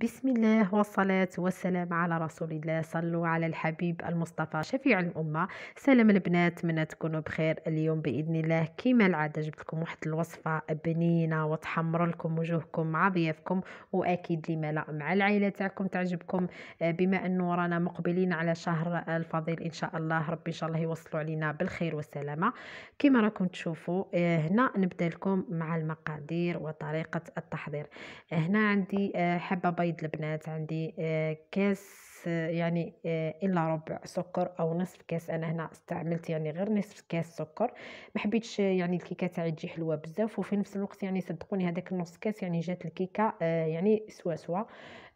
بسم الله والصلاة والسلام على رسول الله صلوا على الحبيب المصطفى شفيع الأمة سلام البنات من تكونوا بخير اليوم بإذن الله كما العادة جبت لكم واحد الوصفة بنينة وتحمر لكم وجوهكم مع ضيافكم وأكيد لما لا مع العائلة تاعكم تعجبكم آه، بما أنه رانا مقبلين على شهر الفضيل إن شاء الله ربي إن شاء الله يوصلوا علينا بالخير والسلامة كما راكم تشوفوا آه، هنا نبدأ لكم مع المقادير وطريقة التحضير آه، هنا عندي حبة بيض البنات عندي آه، كاس آه، يعني آه، الا ربع سكر او نصف كاس انا هنا استعملت يعني غير نصف كاس سكر ما حبيتش يعني الكيكه تاعي تجي حلوه بزاف وفي نفس الوقت يعني صدقوني هذاك النص كاس يعني جات الكيكه يعني سوا سوا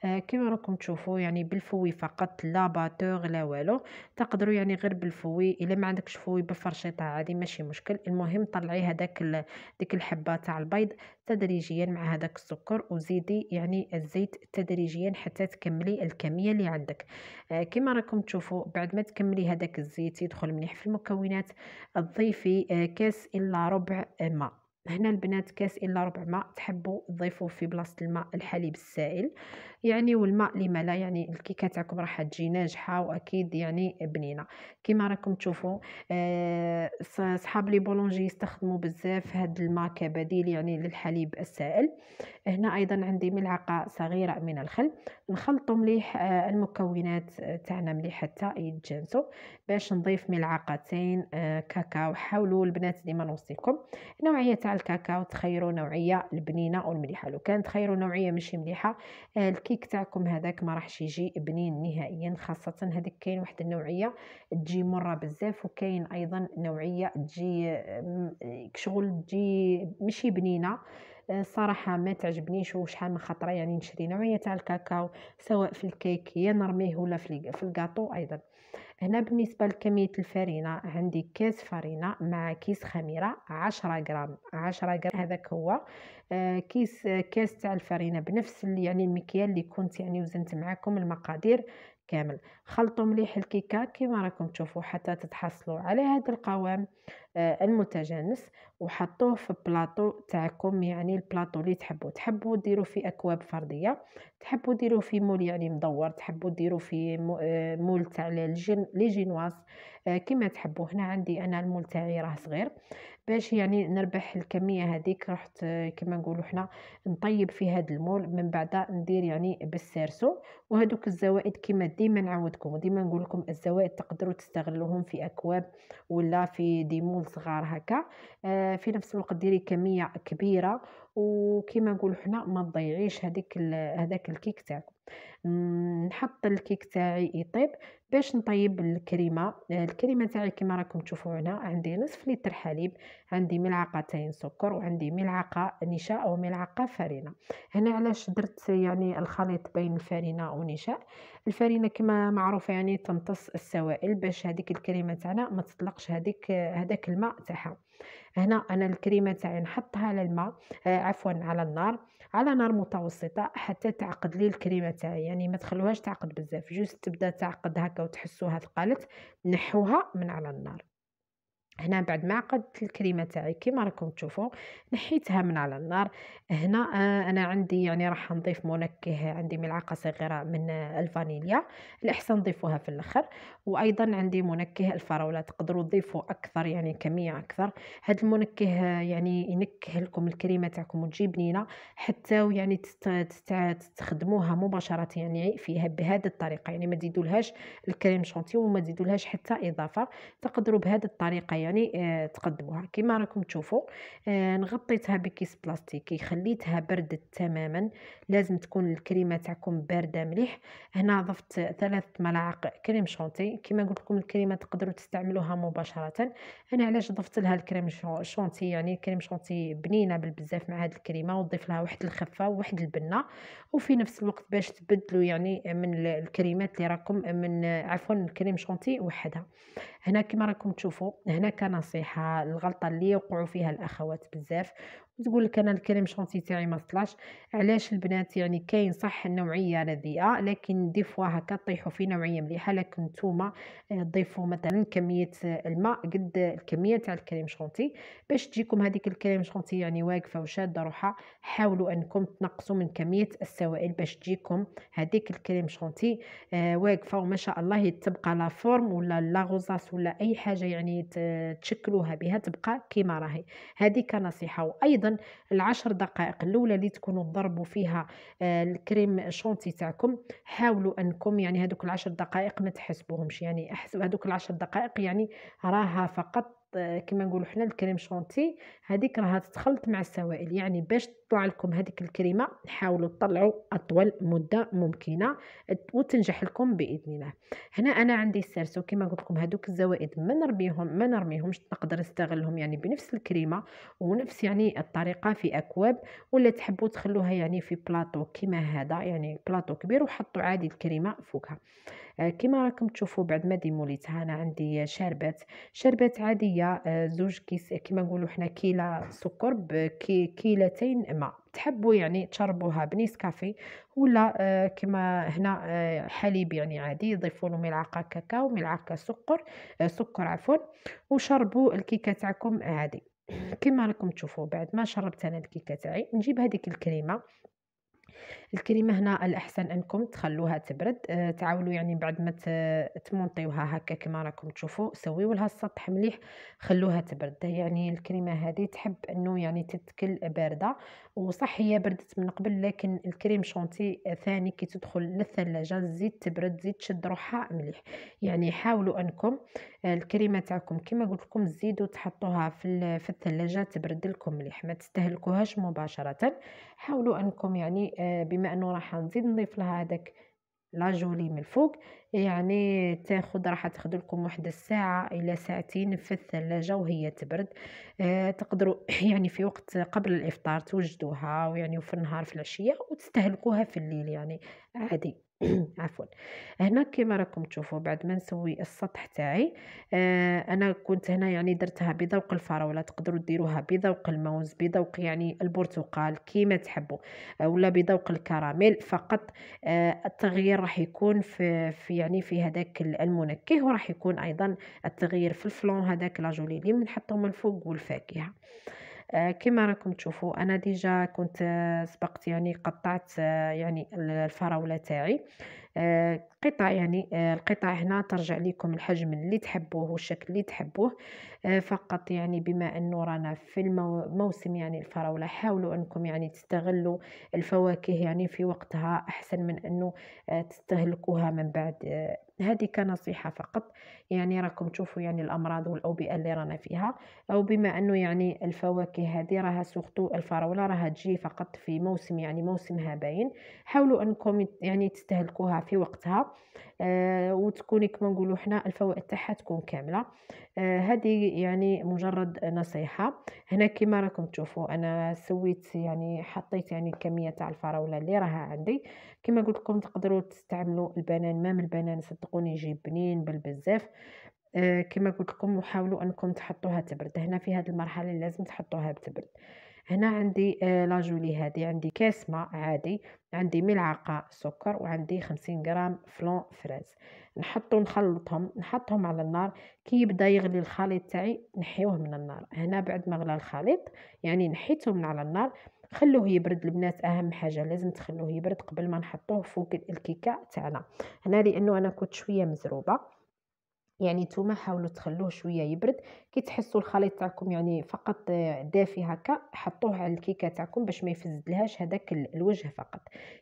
آه، كما راكم تشوفوا يعني بالفوي فقط لا باتور لا والو تقدروا يعني غير بالفوي الا ما عندكش فوي بالفرشيطه عادي ماشي مشكل المهم طلعي هذاك ديك الحبه تاع البيض تدريجيا مع هذاك السكر وزيدي يعني الزيت تدريجيا حتى تكملي الكميه اللي عندك آه، كما راكم تشوفوا بعد ما تكملي هذاك الزيت يدخل مليح في المكونات تضيفي آه، كاس الا ربع ماء هنا البنات كاس الا ربع ماء تحبوا تضيفوا في بلاصه الماء الحليب السائل يعني والماء لما لا يعني الكيكه تاعكم راح تجي ناجحه واكيد يعني بنينه كما راكم تشوفوا آه صحاب لي بولونجي يستخدموا بزاف هاد الماء كبديل يعني للحليب السائل هنا ايضا عندي ملعقه صغيره من الخل نخلطو مليح آه، المكونات آه، تاعنا مليح حتى يتجانسوا باش نضيف ملعقتين آه، كاكاو حاولوا البنات ديما نوصيكم نوعيه تاع الكاكاو تخيروا نوعيه البنينه والمليحه لو كان تخيروا نوعيه مش مليحه الكيك تاعكم هذاك ما راحش يجي بنين نهائيا خاصه هذيك كاين واحد النوعيه تجي مره بزاف وكاين ايضا نوعيه تجي شغل تجي ماشي بنينه الصراحه آه، ما تعجبنيش وشحال من خطره يعني نشري نوعيه تاع الكاكاو سواء في الكيك يا نرميه ولا في في الكاطو ايضا هنا بالنسبه لكميه الفرينه عندي كاس فرينه مع كيس خميره 10 غرام 10 غرام هذاك هو آه، كيس كاس تاع الفرينه بنفس يعني المكيال اللي كنت يعني وزنت معكم المقادير كامل خلطوا مليح الكيكه كما راكم تشوفوا حتى تتحصلوا على هذا القوام المتجانس وحطوه في بلاطو تاعكم يعني البلاطو اللي تحبوا تحبوا ديروا في اكواب فرديه تحبوا ديروا في مول يعني مدور تحبوا ديروا في آه، مول تاع الجن لي جينواز آه، كما تحبوا هنا عندي انا المول تاعي راه صغير باش يعني نربح الكميه هذيك رحت آه، كما نقولوا حنا نطيب في هذا المول من بعد ندير يعني بالسيرسو وهذوك الزوائد كما ديما نعاودكم ديما نقول لكم الزوائد تقدروا تستغلوهم في اكواب ولا في ديمول صغار هكا آه، في نفس الوقت ديري كميه كبيره وكما نقول حنا ما تضيعيش هذيك هذاك الكيك تاعك نحط الكيك تاعي يطيب باش نطيب الكريمه الكريمه تاعي كما راكم تشوفوا هنا عندي نصف لتر حليب عندي ملعقتين سكر وعندي ملعقه نشاء او ملعقه فرينه هنا علاش درت يعني الخليط بين الفرينه ونشاء الفرينه كما معروفه يعني تمتص السوائل باش هذيك الكريمه تاعنا ما تطلقش هذيك هذاك الماء تاعها هنا انا الكريمه تاعي نحطها على الماء عفوا على النار على نار متوسطه حتى تعقد لي الكريمه تاعي يعني ما تخلوهاش تعقد بزاف جوست تبدا تعقد هكا وتحسوها ثقالت نحوها من على النار هنا بعد ما عقدت الكريمه تاعي كما راكم تشوفوا نحيتها من على النار هنا آه انا عندي يعني راح نضيف منكه عندي ملعقه صغيره من الفانيليا الاحسن نضيفوها في الاخر وايضا عندي منكه الفراوله تقدروا تضيفوا اكثر يعني كميه اكثر هذا المنكه آه، يعني ينكه لكم الكريمه تاعكم وتجي بنينه حتى يعني تستخدموها مباشره يعني فيها بهذه الطريقه يعني ما تزيدولهاش الكريم شونتي وما تزيدولهاش حتى اضافه تقدروا بهذه الطريقه يعني آه، تقدموها كما راكم تشوفوا آه، نغطيتها بكيس بلاستيكي خليتها بردت تماما لازم تكون الكريمه تاعكم بارده مليح هنا ضفت ثلاث ملاعق كريم شونتي كما قلت لكم الكريمه تقدروا تستعملوها مباشره انا علاش ضفت لها الكريم شونتي يعني الكريم شونتي بنينه بالبزاف مع هذه الكريمه وضيف لها واحد الخفه وواحد البنه وفي نفس الوقت باش تبدلوا يعني من الكريمات اللي راكم من عفوا الكريم شونتي وحدها هنا كما راكم تشوفوا هنا كنصيحه الغلطه اللي يوقعوا فيها الاخوات بزاف وتقول لك انا الكريم شونتي تاعي ما طلعش علاش البنات يعني كاين صح النوعيه رديئه لكن دي فوا هكا طيحوا في نوعيه مليحه لكن نتوما آه، ضيفوا مثلا كميه الماء قد الكميه تاع الكريم شونتي باش تجيكم هذيك الكريم شونتي يعني واقفه وشاده روحها حاولوا انكم تنقصوا من كميه السوائل باش تجيكم هذيك الكريم شونتي آه، واقفه وما شاء الله تبقى لا فورم ولا لا غوزاس ولا اي حاجه يعني تشكلوها بها تبقى كيما راهي هذه كنصيحه وايضا العشر دقائق الاولى اللي تكونوا تضربوا فيها آه، الكريم شونتي تاعكم حاولوا انكم يعني هذوك العشر دقائق ما تحسبوهمش يعني احسب هذوك العشر دقائق يعني راها فقط آه، كما نقولوا حنا الكريم شونتي هذيك راها تتخلط مع السوائل يعني باش تحطوا عليكم هذيك الكريمه حاولوا تطلعوا اطول مده ممكنه وتنجح لكم باذن الله هنا انا عندي السرسو كما قلت لكم هذوك الزوائد ما نرميهم ما نرميهمش نقدر نستغلهم يعني بنفس الكريمه ونفس يعني الطريقه في اكواب ولا تحبوا تخلوها يعني في بلاطو كما هذا يعني بلاطو كبير وحطوا عادي الكريمه فوقها آه، كما راكم تشوفوا بعد ما ديموليتها انا عندي شربات شربات عاديه آه، زوج كيس كما نقولوا حنا كيله سكر بكيلتين الماء تحبوا يعني تشربوها كافي ولا آه، كما هنا آه، حليب يعني عادي ضيفوا له ملعقه كاكاو ملعقه سكر آه، سكر عفوا وشربوا الكيكه تاعكم عادي كما راكم تشوفوا بعد ما شربت انا الكيكه تاعي نجيب هذيك الكريمه الكريمه هنا الاحسن انكم تخلوها تبرد أه تعاولوا يعني بعد ما تمونطيوها هكا كما راكم تشوفوا سويوا لها السطح مليح خلوها تبرد يعني الكريمه هذه تحب انه يعني تتكل بارده وصح هي بردت من قبل لكن الكريم شونتي ثاني كي تدخل للثلاجه تزيد تبرد تزيد تشد روحها مليح يعني حاولوا انكم آه، الكريمه تاعكم كما قلت لكم تزيدوا تحطوها في في الثلاجه تبرد لكم مليح ما تستهلكوهاش مباشره حاولوا انكم يعني آه، آه، بما انه راح نزيد نضيف لها هذاك لاجولي من الفوق يعني تاخد راح تاخذ لكم واحد الساعة الى ساعتين في الثلاجة وهي تبرد آه، تقدروا يعني في وقت قبل الافطار توجدوها ويعني في النهار في العشية وتستهلكوها في الليل يعني عادي عفوا هنا كما راكم تشوفوا بعد ما نسوي السطح تاعي آه انا كنت هنا يعني درتها بذوق الفراوله تقدروا ديروها بذوق الموز بذوق يعني البرتقال كيما تحبوا آه ولا بذوق الكراميل فقط آه التغيير راح يكون في, في يعني في هذاك المنكه وراح يكون ايضا التغيير في الفلون هذاك لاجولي اللي بنحطهم الفوق والفاكهه آه، كما راكم تشوفوا انا ديجا كنت آه، سبقت يعني قطعت آه، يعني الفراوله تاعي قطع يعني القطع هنا ترجع لكم الحجم اللي تحبوه والشكل اللي تحبوه فقط يعني بما انه رانا في الموسم يعني الفراوله حاولوا انكم يعني تستغلوا الفواكه يعني في وقتها احسن من انه تستهلكوها من بعد هذه كنصيحة فقط يعني راكم تشوفوا يعني الأمراض والأوبئة اللي رانا فيها أو بما أنه يعني الفواكه هذه راها سوختو الفراولة راها تجي فقط في موسم يعني موسمها باين حاولوا أنكم يعني تستهلكوها في وقتها آه وتكوني كما نقولوا حنا الفوائد تاعها تكون كاملة آه هذه يعني مجرد نصيحة هنا كما راكم تشوفوا أنا سويت يعني حطيت يعني الكمية تاع الفراولة اللي راها عندي كما قلت لكم تقدروا تستعملوا البنان مام البنان صدقوني يجي بنين بل بزاف آه كما قلت لكم وحاولوا انكم تحطوها تبرد هنا في هذه المرحله لازم تحطوها بتبرد هنا عندي آه لاجولي هذه عندي كاس ماء عادي عندي ملعقه سكر وعندي 50 غرام فلون فريز نحطو نخلطهم نحطهم على النار كي يبدا يغلي الخليط تاعي نحيوه من النار هنا بعد ما غلى الخليط يعني نحيته من على النار خلوه يبرد البنات اهم حاجه لازم تخلوه يبرد قبل ما نحطوه فوق الكيكه تاعنا هنا لانه انا كنت شويه مزروبه يعني نتوما حاولوا تخلوه شويه يبرد كي تحسوا الخليط تاعكم يعني فقط دافي هكا حطوه على الكيكه تاعكم باش ما يفزدلهاش هذاك الوجه فقط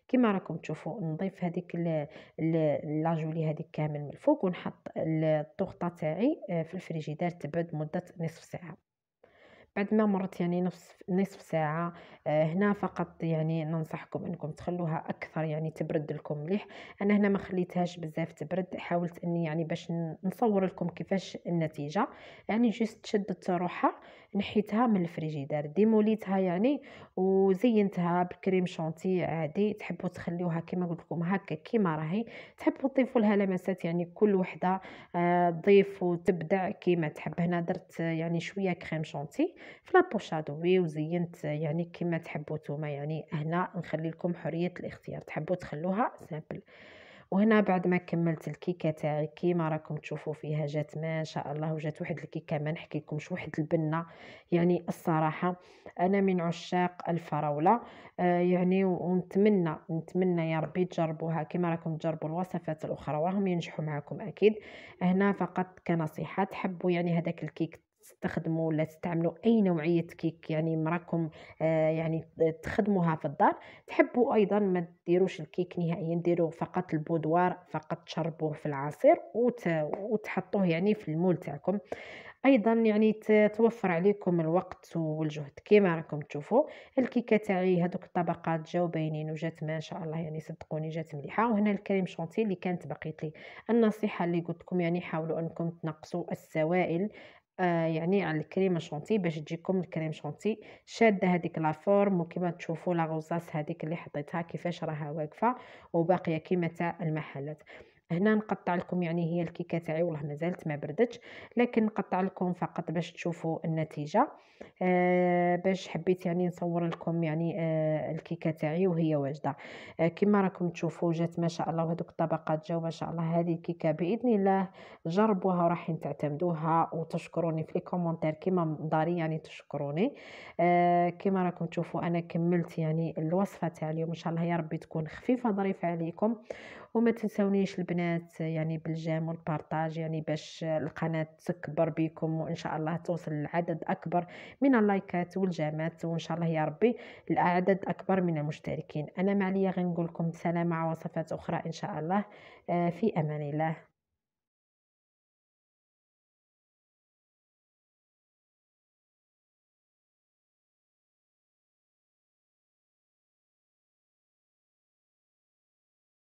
كما راكم تشوفوا نضيف هذيك لاجولي هذيك كامل من الفوق ونحط الطوخطه تاعي آه، في الفريجيدار تبعد مده نصف ساعه بعد ما مرت يعني نص نصف ساعة آه، هنا فقط يعني ننصحكم انكم تخلوها اكثر يعني تبرد لكم مليح انا هنا ما خليتهاش بزاف تبرد حاولت اني يعني باش نصور لكم كيفاش النتيجة يعني جست شدت روحها نحيتها من الفريجيدار ديموليتها يعني وزينتها بكريم شونتي عادي تحبوا تخليوها كما قلت لكم هكا كما راهي تحبوا تضيفوا لها لمسات يعني كل وحده آه، تضيف وتبدع كما تحب هنا درت يعني شويه كريم شونتي في لابوشادوي وزينت يعني كما تحبوا نتوما يعني هنا نخلي لكم حريه الاختيار تحبوا تخلوها سامبل وهنا بعد ما كملت الكيكه تاعي كيما راكم تشوفوا فيها جات ما شاء الله وجات واحد الكيكه ما نحكي لكمش واحد البنه يعني الصراحه انا من عشاق الفراوله آه يعني ونتمنى نتمنى يا ربي تجربوها كيما راكم تجربوا الوصفات الاخرى وراهم ينجحوا معكم اكيد هنا فقط كنصيحه تحبوا يعني هذاك الكيك تستخدموا ولا تستعملوا اي نوعيه كيك يعني مراكم آه، يعني تخدموها في الدار تحبوا ايضا ما ديروش الكيك نهائيا ديروا فقط البودوار فقط تشربوه في العصير وتحطوه يعني في المول تاعكم ايضا يعني توفر عليكم الوقت والجهد كما راكم تشوفوا الكيكه تاعي هذوك الطبقات جاو باينين وجات ما شاء الله يعني صدقوني جات مليحه وهنا الكريم شونتي اللي كانت بقيت لي النصيحه اللي قلت لكم يعني حاولوا انكم تنقصوا السوائل آه يعني على الكريمه شونتي باش تجيكم الكريم شونتي شاده هذيك لا فورم وكما تشوفوا لا غوزاس هذيك اللي حطيتها كيفاش راها واقفه وباقيه كيما تاع المحلات هنا نقطع لكم يعني هي الكيكه تاعي والله مازالت ما بردتش لكن نقطع لكم فقط باش تشوفوا النتيجه آه باش حبيت يعني نصور لكم يعني آه الكيكه تاعي وهي واجده آه كما راكم تشوفوا جات ما شاء الله هذوك الطبقات جاو ما شاء الله هذه الكيكه باذن الله جربوها وراح تعتمدوها وتشكروني في لي كومونتير كما داري يعني تشكروني آه كما راكم تشوفوا انا كملت يعني الوصفه تاع اليوم ان شاء الله يا ربي تكون خفيفه ظريفه عليكم وما تنسونيش البنات يعني بالجام والبارتاج يعني باش القناه تكبر بكم وان شاء الله توصل لعدد اكبر من اللايكات والجامات وان شاء الله يا ربي العدد اكبر من المشتركين انا معليا غنقول لكم سلامه وصفات اخرى ان شاء الله آه، في امان الله